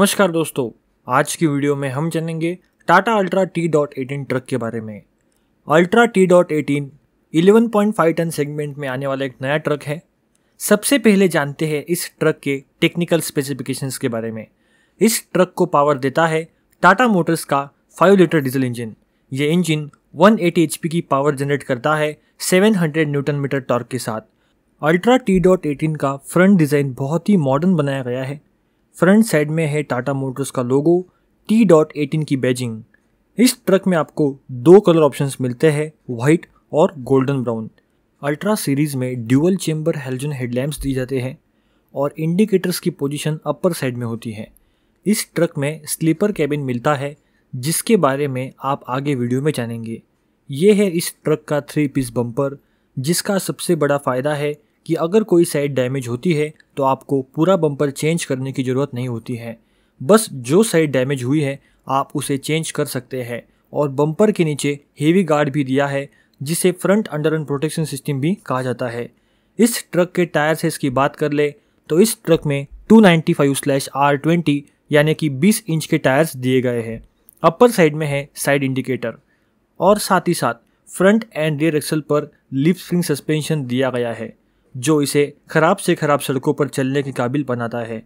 नमस्कार दोस्तों आज की वीडियो में हम जानेंगे Tata Ultra T dot eighteen truck के बारे में Ultra T dot eighteen eleven point five ton segment में आने वाला एक नया ट्रक है सबसे पहले जानते हैं इस ट्रक के टेक्निकल स्पेसिफिकेशंस के बारे में इस ट्रक को पावर देता है टाटा मोटर्स का फाइव लीटर डीजल इंजन ये इंजन वन एटी की पावर जनरेट करता है हंड्रेड न्यूटन मीटर टॉर्क के साथ अल्ट्रा टी डॉट एटीन का फ्रंट डिज़ाइन बहुत ही मॉडर्न बनाया गया है फ्रंट साइड में है टाटा मोटर्स का लोगो टी डॉट एटीन की बैजिंग इस ट्रक में आपको दो कलर ऑप्शंस मिलते हैं वाइट और गोल्डन ब्राउन अल्ट्रा सीरीज में ड्यूअल चेम्बर हेल्जन हेडलैम्प्स दिए जाते हैं और इंडिकेटर्स की पोजीशन अपर साइड में होती है इस ट्रक में स्लीपर कैबिन मिलता है जिसके बारे में आप आगे वीडियो में जानेंगे ये है इस ट्रक का थ्री पीस बम्पर जिसका सबसे बड़ा फ़ायदा है कि अगर कोई साइड डैमेज होती है तो आपको पूरा बम्पर चेंज करने की ज़रूरत नहीं होती है बस जो साइड डैमेज हुई है आप उसे चेंज कर सकते हैं और बम्पर के नीचे हेवी गार्ड भी दिया है जिसे front under and protection system भी कहा जाता है इस ट्रक के टायर से इसकी बात कर ले तो इस ट्रक में 295 स्लैश आर ट्वेंटी यानी कि 20 इंच के टायर्स दिए गए हैं अपर साइड में है साइड इंडिकेटर और साथ ही साथ फ्रंट एंड रियर एक्सल पर लिप स्प्रिंग सस्पेंशन दिया गया है जो इसे खराब से खराब सड़कों पर चलने के काबिल बनाता है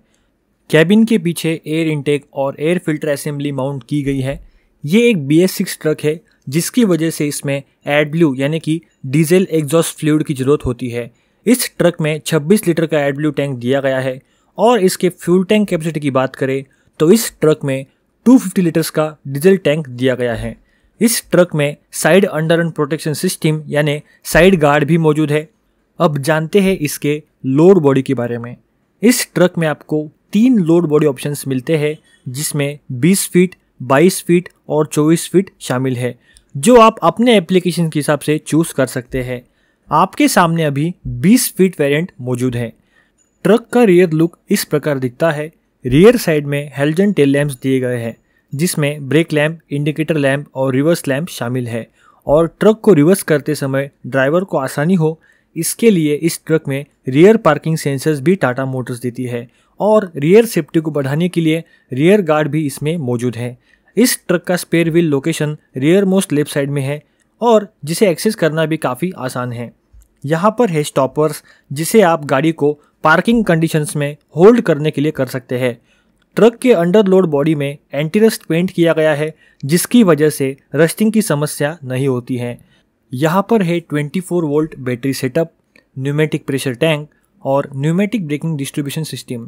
कैबिन के पीछे एयर इंटेक और एयर फिल्टर असेंबली माउंट की गई है ये एक बी एस सिक्स ट्रक है जिसकी वजह से इसमें एड ब्लू यानी कि डीजल एग्जॉस्ट फ्लूड की ज़रूरत होती है इस ट्रक में 26 लीटर का एड ब्लू टैंक दिया गया है और इसके फ्यूल टैंक कैपेसिटी की बात करें तो इस ट्रक में 250 लीटर्स का डीजल टैंक दिया गया है इस ट्रक में साइड अंडर प्रोटेक्शन सिस्टम यानी साइड गार्ड भी मौजूद है अब जानते हैं इसके लोड बॉडी के बारे में इस ट्रक में आपको तीन लोड बॉडी ऑप्शंस मिलते हैं जिसमें 20 फीट 22 फीट और 24 फीट शामिल है जो आप अपने एप्लीकेशन के हिसाब से चूज कर सकते हैं आपके सामने अभी 20 फीट वेरिएंट मौजूद है ट्रक का रियर लुक इस प्रकार दिखता है रियर साइड में हेल्जन टेल लैम्प दिए गए हैं जिसमें ब्रेक लैम्प इंडिकेटर लैम्प और रिवर्स लैम्प शामिल है और ट्रक को रिवर्स करते समय ड्राइवर को आसानी हो इसके लिए इस ट्रक में रियर पार्किंग सेंसर्स भी टाटा मोटर्स देती है और रियर सेफ्टी को बढ़ाने के लिए रियर गार्ड भी इसमें मौजूद है इस ट्रक का spare wheel location rear most left side में है और जिसे एक्सेस करना भी काफ़ी आसान है यहाँ पर है स्टॉपर्स जिसे आप गाड़ी को पार्किंग कंडीशंस में होल्ड करने के लिए कर सकते हैं ट्रक के अंडर लोड बॉडी में एंटीरस्ट पेंट किया गया है जिसकी वजह से रस्टिंग की समस्या नहीं होती है यहाँ पर है 24 volt battery setup pneumatic pressure tank और pneumatic braking distribution system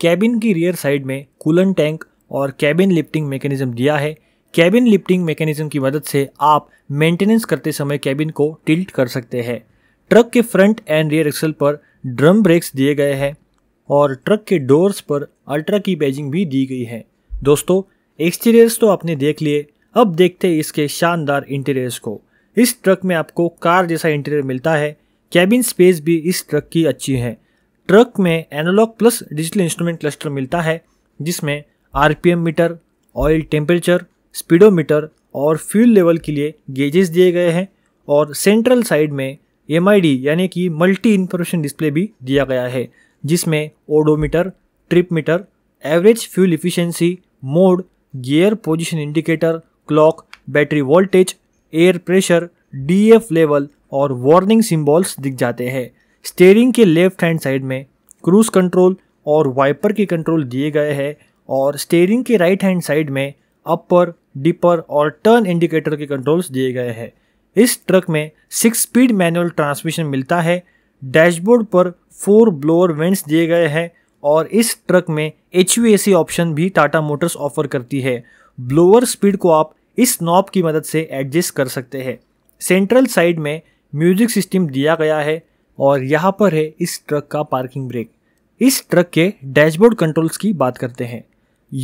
cabin की रियर साइड में कूलन टैंक और कैबिन लिफ्टिंग मैकेनिज्म दिया है कैबिन लिफ्टिंग मैकेनिज्म की मदद से आप मेंटेनेंस करते समय कैबिन को टिल्ट कर सकते हैं ट्रक के फ्रंट एंड रियर एक्सल पर ड्रम ब्रेक्स दिए गए हैं और ट्रक के डोर्स पर अल्ट्रा की बैजिंग भी दी गई है दोस्तों एक्सटीरियर्स तो आपने देख लिए अब देखते हैं इसके शानदार इंटीरियर्स को इस ट्रक में आपको कार जैसा इंटीरियर मिलता है कैबिन स्पेस भी इस ट्रक की अच्छी है ट्रक में analogue plus digital instrument cluster मिलता है जिसमें R meter oil temperature speedometer और फ्यूल लेवल के लिए गेजेस दिए गए हैं और सेंट्रल साइड में एम यानी कि मल्टी इंफॉर्मेशन डिस्प्ले भी दिया गया है जिसमें odometer trip meter average fuel efficiency mode gear position indicator clock battery voltage air pressure DF level और वार्निंग सिंबल्स दिख जाते हैं स्टेयरिंग के लेफ्ट हैंड साइड में क्रूज कंट्रोल और वाइपर के कंट्रोल दिए गए हैं और स्टेयरिंग के राइट हैंड साइड में अपर डिपर और टर्न इंडिकेटर के कंट्रोल्स दिए गए हैं इस ट्रक में सिक्स स्पीड मैनुअल ट्रांसमिशन मिलता है डैशबोर्ड पर फोर ब्लोअर वेंट्स दिए गए हैं और इस ट्रक में एच ऑप्शन भी टाटा मोटर्स ऑफर करती है ब्लोअर स्पीड को आप इस नॉब की मदद से एडजस्ट कर सकते हैं सेंट्रल साइड में म्यूजिक सिस्टम दिया गया है और यहाँ पर है इस ट्रक का पार्किंग ब्रेक इस ट्रक के डैशबोर्ड कंट्रोल्स की बात करते हैं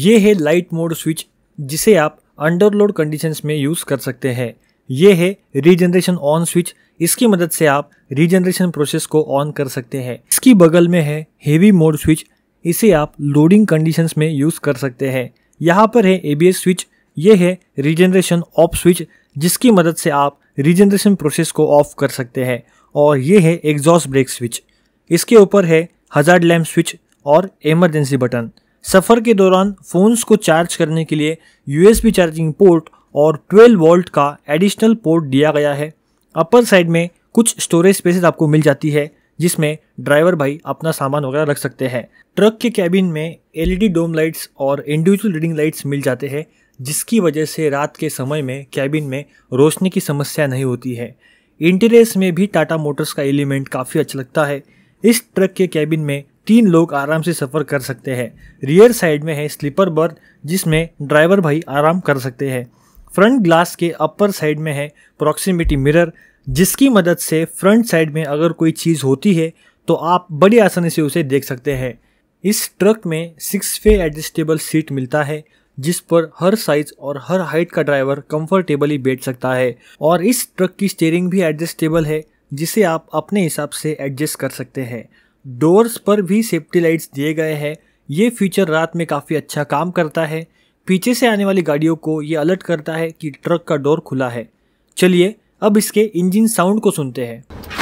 ये है लाइट मोड स्विच जिसे आप अंडरलोड कंडीशंस में यूज़ कर सकते हैं ये है रीजनरेशन ऑन स्विच इसकी मदद से आप रीजनरेशन प्रोसेस को ऑन कर सकते हैं इसकी बगल में है हेवी मोड स्विच इसे आप लोडिंग कंडीशंस में यूज़ कर सकते हैं यहाँ पर है एबीएस स्विच ये है रीजनरेशन ऑफ स्विच जिसकी मदद से आप रीजनरेशन प्रोसेस को ऑफ कर सकते हैं और ये है एग्जॉस्ट ब्रेक स्विच इसके ऊपर है हजार्ड लैम्प स्विच और इमरजेंसी बटन सफ़र के दौरान फ़ोन्स को चार्ज करने के लिए यूएसबी चार्जिंग पोर्ट और 12 वोल्ट का एडिशनल पोर्ट दिया गया है अपर साइड में कुछ स्टोरेज स्पेसेस आपको मिल जाती है जिसमें ड्राइवर भाई अपना सामान वगैरह रख सकते हैं ट्रक के कैबिन में एलईडी डोम लाइट्स और इंडिविजुअल रीडिंग लाइट्स मिल जाते हैं जिसकी वजह से रात के समय में कैबिन में रोशनी की समस्या नहीं होती है इंटीरियर्स में भी टाटा मोटर्स का एलिमेंट काफ़ी अच्छा लगता है इस ट्रक के कैबिन में तीन लोग आराम से सफ़र कर सकते हैं रियर साइड में है स्लीपर बर्थ जिसमें ड्राइवर भाई आराम कर सकते हैं फ्रंट ग्लास के अपर साइड में है प्रॉक्सिमिटी मिरर जिसकी मदद से फ्रंट साइड में अगर कोई चीज़ होती है तो आप बड़ी आसानी से उसे देख सकते हैं इस ट्रक में सिक्स फे एडजस्टेबल सीट मिलता है जिस पर हर साइज और हर हाइट का ड्राइवर कंफर्टेबली बैठ सकता है और इस ट्रक की स्टेयरिंग भी एडजस्टेबल है जिसे आप अपने हिसाब से एडजस्ट कर सकते हैं डोर्स पर भी सेफ्टी लाइट्स दिए गए हैं ये फीचर रात में काफ़ी अच्छा काम करता है पीछे से आने वाली गाड़ियों को ये अलर्ट करता है कि ट्रक का डोर खुला है चलिए अब इसके इंजन साउंड को सुनते हैं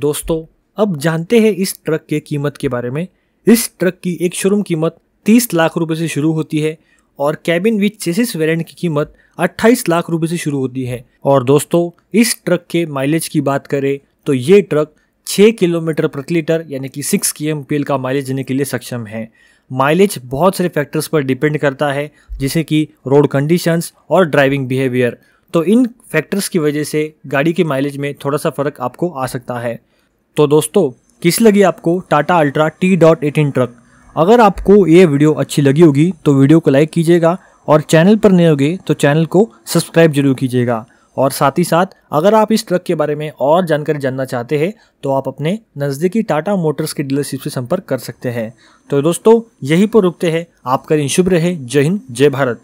दोस्तों अब जानते हैं इस ट्रक के कीमत के बारे में इस ट्रक की एक शोरूम कीमत 30 लाख रुपए से शुरू होती है और कैबिन विथ चेसिस वेरिएंट की कीमत 28 लाख रुपए से शुरू होती है और दोस्तों इस ट्रक के माइलेज की बात करें तो ये ट्रक 6 किलोमीटर प्रति लीटर यानी कि 6 के एम का माइलेज देने के लिए सक्षम है माइलेज बहुत सारे फैक्टर्स पर डिपेंड करता है जैसे कि रोड कंडीशंस और ड्राइविंग बिहेवियर तो इन फैक्टर्स की वजह से गाड़ी के माइलेज में थोड़ा सा फ़र्क आपको आ सकता है तो दोस्तों किस लगी आपको Tata Ultra T dot eighteen truck अगर आपको ये वीडियो अच्छी लगी होगी तो वीडियो को लाइक कीजिएगा और चैनल पर नए होगे तो चैनल को सब्सक्राइब जरूर कीजिएगा और साथ ही साथ अगर आप इस ट्रक के बारे में और जानकारी जानना चाहते हैं तो आप अपने नज़दीकी टाटा मोटर्स के डीलरशिप से संपर्क कर सकते हैं तो दोस्तों यहीं पर रुकते हैं आपका दिन शुभ रहे जय हिंद जय भारत